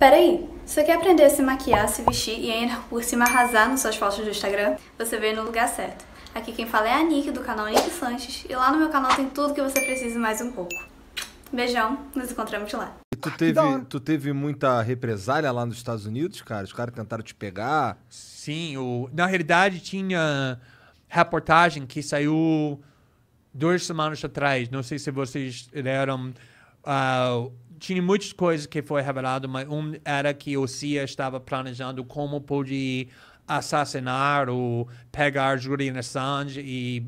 Peraí, você quer aprender a se maquiar, se vestir e ainda por cima arrasar nas suas fotos do Instagram? Você veio no lugar certo. Aqui quem fala é a Nick, do canal Nick Sanches, e lá no meu canal tem tudo que você precisa e mais um pouco. Beijão, nos encontramos lá. E tu teve, tu teve muita represália lá nos Estados Unidos, cara? Os caras tentaram te pegar? Sim, o... na realidade tinha reportagem que saiu duas semanas atrás. Não sei se vocês leram uh, tinha muitas coisas que foi revelado, mas um era que o CIA estava planejando como podia assassinar ou pegar Julian Assange e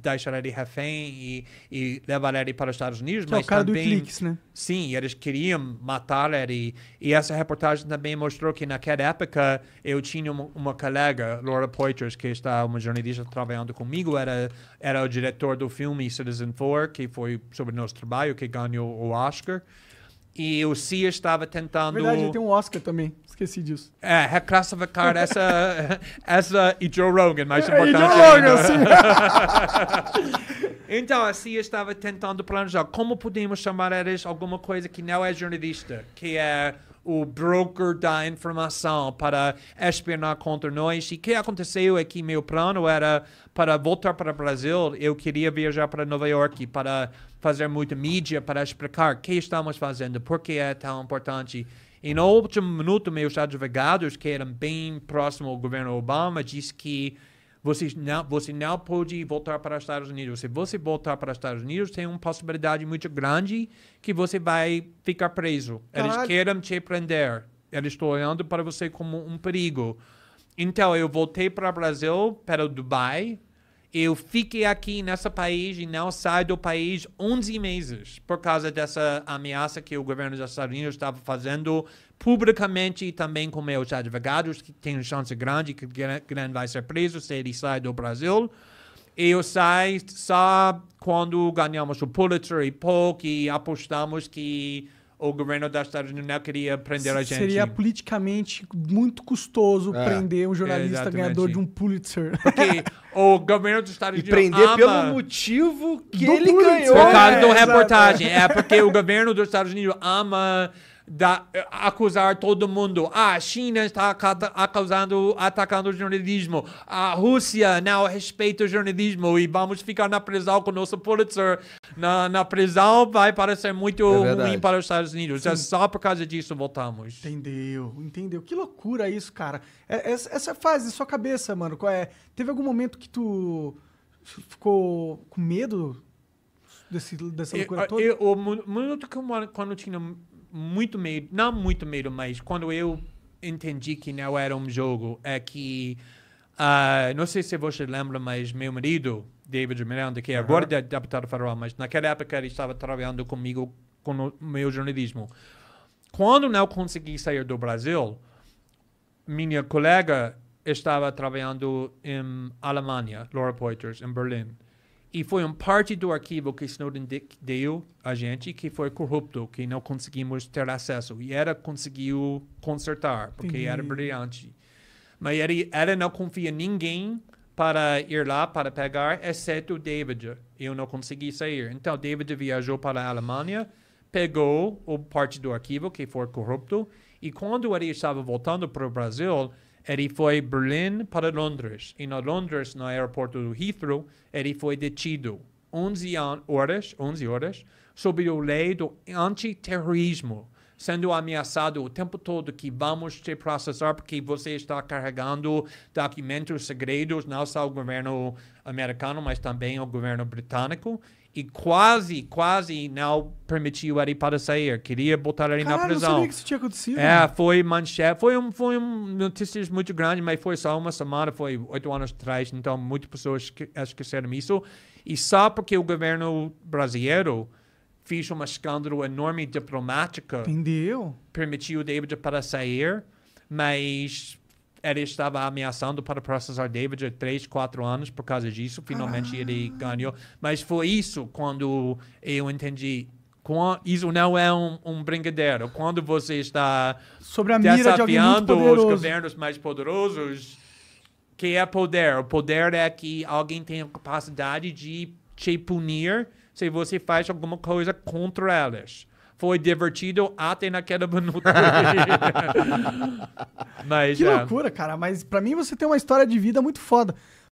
deixar ele refém e, e levar ele para os Estados Unidos. Que mas é o cara também, do Cliques, né? Sim, eles queriam matar ele. E essa reportagem também mostrou que naquela época eu tinha uma, uma colega, Laura Poitras, que está uma jornalista trabalhando comigo, era, era o diretor do filme Citizen Four, que foi sobre nosso trabalho, que ganhou o Oscar. E o Cia estava tentando. Na verdade, tem um Oscar também. Esqueci disso. É, reclassificar essa, essa. E Joe Rogan, mais importante. É, e Joe Rogan, sim. então, a Cia estava tentando planejar como podemos chamar eles alguma coisa que não é jornalista, que é o broker da informação para espionar contra nós. E o que aconteceu é que meu plano era para voltar para o Brasil, eu queria viajar para Nova York para fazer muita mídia para explicar o que estamos fazendo, por que é tão importante. E no último minuto, meus advogados, que eram bem próximos ao governo Obama, disse que você não, você não pode voltar para os Estados Unidos. Se você voltar para os Estados Unidos, tem uma possibilidade muito grande que você vai ficar preso. Caralho. Eles querem te prender. Eles estão olhando para você como um perigo. Então, eu voltei para o Brasil, para o Dubai, eu fiquei aqui nesse país e não saí do país 11 meses por causa dessa ameaça que o governo dos Estados Unidos estava fazendo publicamente e também com meus advogados, que tem chance grande que Grande vai ser preso se ele sair do Brasil. Eu saí só quando ganhamos o Pulitzer e pouco e apostamos que o governo dos Estados Unidos não queria prender a gente. Seria politicamente muito custoso é. prender um jornalista é ganhador de um Pulitzer. Porque o governo dos Estados Unidos. E prender ama pelo motivo que ele Pulitzer. ganhou. Por causa é, da reportagem. É porque o governo dos Estados Unidos ama da, eh, acusar todo mundo. Ah, a China está acusando, atacando o jornalismo. A Rússia não respeita o jornalismo e vamos ficar na prisão com o nosso Pulitzer. Na, na prisão vai parecer muito é ruim para os Estados Unidos. É Sim. É só por causa disso voltamos. Entendeu, entendeu. Que loucura isso, cara. É, é, essa fase sua cabeça, mano, qual é? Teve algum momento que tu ficou com medo desse, dessa loucura eu, ah, toda? Eu, o minuto que eu quando eu tinha muito medo, não muito medo, mas quando eu entendi que não era um jogo, é que. Uh, não sei se você lembra, mas meu marido, David Miranda, que é agora é deputado federal, mas naquela época ele estava trabalhando comigo com o meu jornalismo. Quando não consegui sair do Brasil, minha colega estava trabalhando em Alemanha, Laura Poiters, em Berlim. E foi um parte do arquivo que Snowden de, deu a gente que foi corrupto, que não conseguimos ter acesso. E ela conseguiu consertar, porque era brilhante. Mas ela, ela não confia em ninguém para ir lá para pegar, exceto David. Eu não consegui sair. Então, David viajou para a Alemanha, pegou o parte do arquivo que foi corrupto, e quando ele estava voltando para o Brasil, ele foi Berlim para Londres. E na Londres, no aeroporto do Heathrow, ele foi detido 11 horas, 11 horas sob a lei do antiterrorismo sendo ameaçado o tempo todo que vamos te processar porque você está carregando documentos segredos, não só o governo americano, mas também o governo britânico. E quase, quase não permitiu ele para sair. Queria botar ele Caralho, na prisão. Não sabia que isso tinha acontecido. É, foi manchete. Foi um, foi um notícias muito grande, mas foi só uma semana, foi oito anos atrás. Então, muitas pessoas esqueceram isso. E só porque o governo brasileiro Fiz um escândalo enorme diplomático. Entendeu? Permitiu David para sair, mas ele estava ameaçando para processar David há três, quatro anos por causa disso. Finalmente ah. ele ganhou. Mas foi isso quando eu entendi. Isso não é um, um brincadeira. Quando você está Sobre a desafiando de os governos mais poderosos, que é poder. O poder é que alguém tem a capacidade de te punir se você faz alguma coisa contra elas. Foi divertido até naquela minuto. Mas, que é. loucura, cara. Mas para mim você tem uma história de vida muito foda.